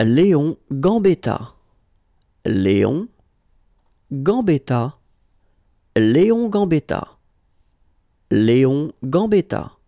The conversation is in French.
Léon Gambetta. Léon Gambetta. Léon Gambetta. Léon Gambetta.